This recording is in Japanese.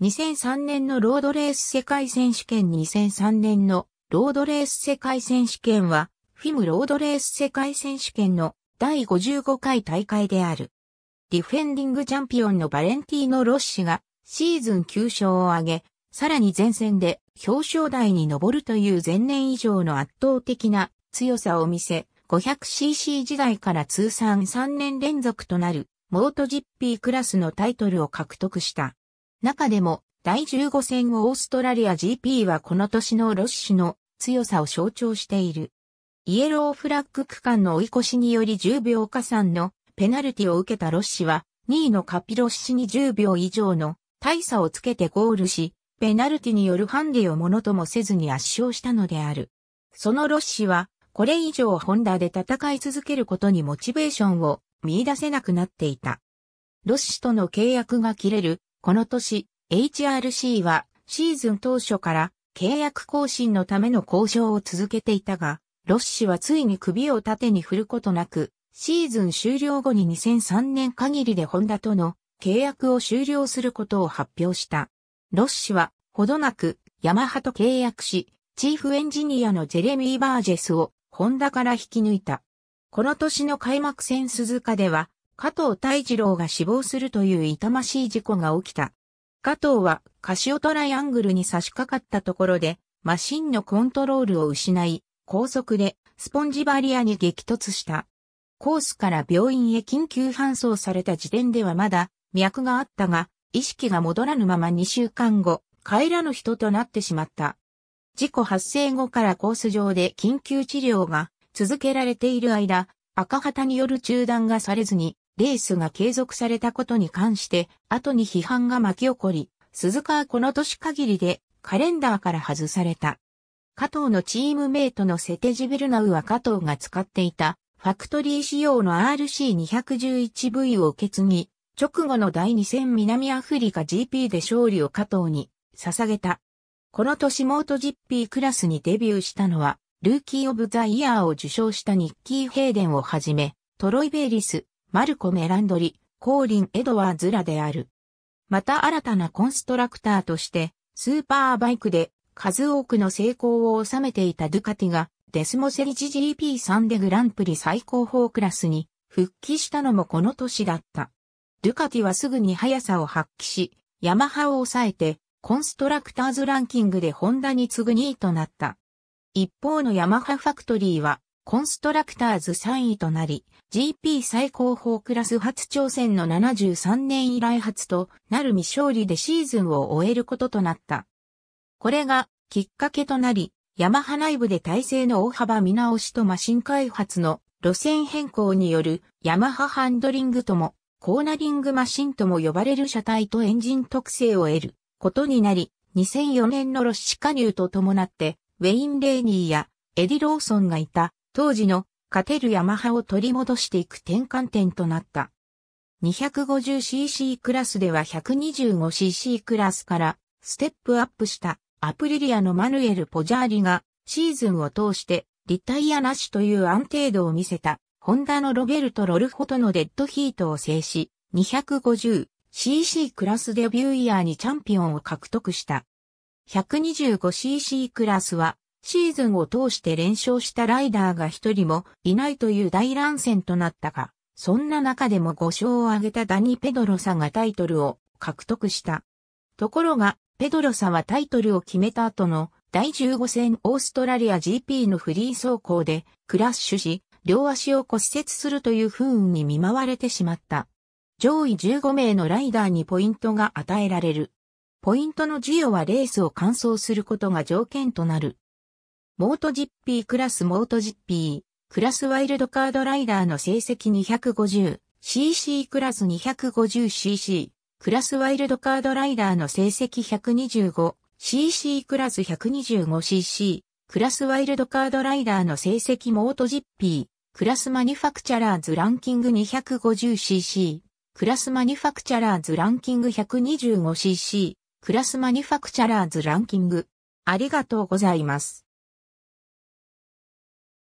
2003年のロードレース世界選手権2003年のロードレース世界選手権は、フィムロードレース世界選手権の第55回大会である。ディフェンディングチャンピオンのバレンティーノ・ロッシがシーズン9勝を挙げ、さらに前線で表彰台に上るという前年以上の圧倒的な強さを見せ、500cc 時代から通算3年連続となるモート GP クラスのタイトルを獲得した。中でも、第15戦オーストラリア GP はこの年のロッシュの強さを象徴している。イエローフラッグ区間の追い越しにより10秒加算のペナルティを受けたロッシは、2位のカピロッシに10秒以上の大差をつけてゴールし、ペナルティによるハンディをものともせずに圧勝したのである。そのロッシは、これ以上ホンダで戦い続けることにモチベーションを見出せなくなっていた。ロッシとの契約が切れるこの年、HRC はシーズン当初から契約更新のための交渉を続けていたが、ロッシはついに首を縦に振ることなく、シーズン終了後に2003年限りでホンダとの契約を終了することを発表した。ロッシはほどなくヤマハと契約し、チーフエンジニアのジェレミー・バージェスをホンダから引き抜いた。この年の開幕戦鈴鹿では加藤大二郎が死亡するという痛ましい事故が起きた。加藤はカシオトライアングルに差し掛かったところで、マシンのコントロールを失い、高速でスポンジバリアに激突した。コースから病院へ緊急搬送された時点ではまだ脈があったが、意識が戻らぬまま2週間後、帰らぬ人となってしまった。事故発生後からコース上で緊急治療が続けられている間、赤旗による中断がされずに、レースが継続されたことに関して後に批判が巻き起こり、鈴鹿はこの年限りでカレンダーから外された。加藤のチームメイトのセテジビルナウは加藤が使っていたファクトリー仕様の RC211V を受け継ぎ、直後の第2戦南アフリカ GP で勝利を加藤に捧げた。この年モート GP クラスにデビューしたのは、ルーキー・オブ・ザ・イヤーを受賞したニッキー・ヘイデンをはじめ、トロイ・ベイリス、マルコ・メランドリ、コーリン・エドワーズらである。また新たなコンストラクターとして、スーパーバイクで数多くの成功を収めていたドゥカティが、デスモセリジ GP3 でグランプリ最高峰クラスに復帰したのもこの年だった。ドゥカティはすぐに速さを発揮し、ヤマハを抑えて、コンストラクターズランキングでホンダに次ぐ2位となった。一方のヤマハファクトリーは、コンストラクターズ3位となり、GP 最高峰クラス初挑戦の73年以来初となる未勝利でシーズンを終えることとなった。これがきっかけとなり、ヤマハ内部で体制の大幅見直しとマシン開発の路線変更によるヤマハハンドリングともコーナリングマシンとも呼ばれる車体とエンジン特性を得ることになり、2004年のロッシ加入と伴って、ウェイン・レーニーやエディ・ローソンがいた当時の勝てるヤマハを取り戻していく転換点となった。250cc クラスでは 125cc クラスからステップアップしたアプリリアのマヌエル・ポジャーリがシーズンを通してリタイアなしという安定度を見せたホンダのロベルト・ロルフォとのデッドヒートを制し 250cc クラスデビューイヤーにチャンピオンを獲得した。125cc クラスはシーズンを通して連勝したライダーが一人もいないという大乱戦となったが、そんな中でも5勝を挙げたダニ・ペドロサがタイトルを獲得した。ところが、ペドロサはタイトルを決めた後の第15戦オーストラリア GP のフリー走行でクラッシュし、両足を骨折するという不運に見舞われてしまった。上位15名のライダーにポイントが与えられる。ポイントの授与はレースを完走することが条件となる。モートジッピークラスモートジッピークラスワイルドカードライダーの成績 250cc クラス 250cc クラスワイルドカードライダーの成績 125cc クラス 125cc クラスワイルドカードライダーの成績モートジッピークラスマニファクチャラーズランキング 250cc クラスマニファクチャラーズランキング 125cc クラスマニファクチャラーズランキングありがとうございます。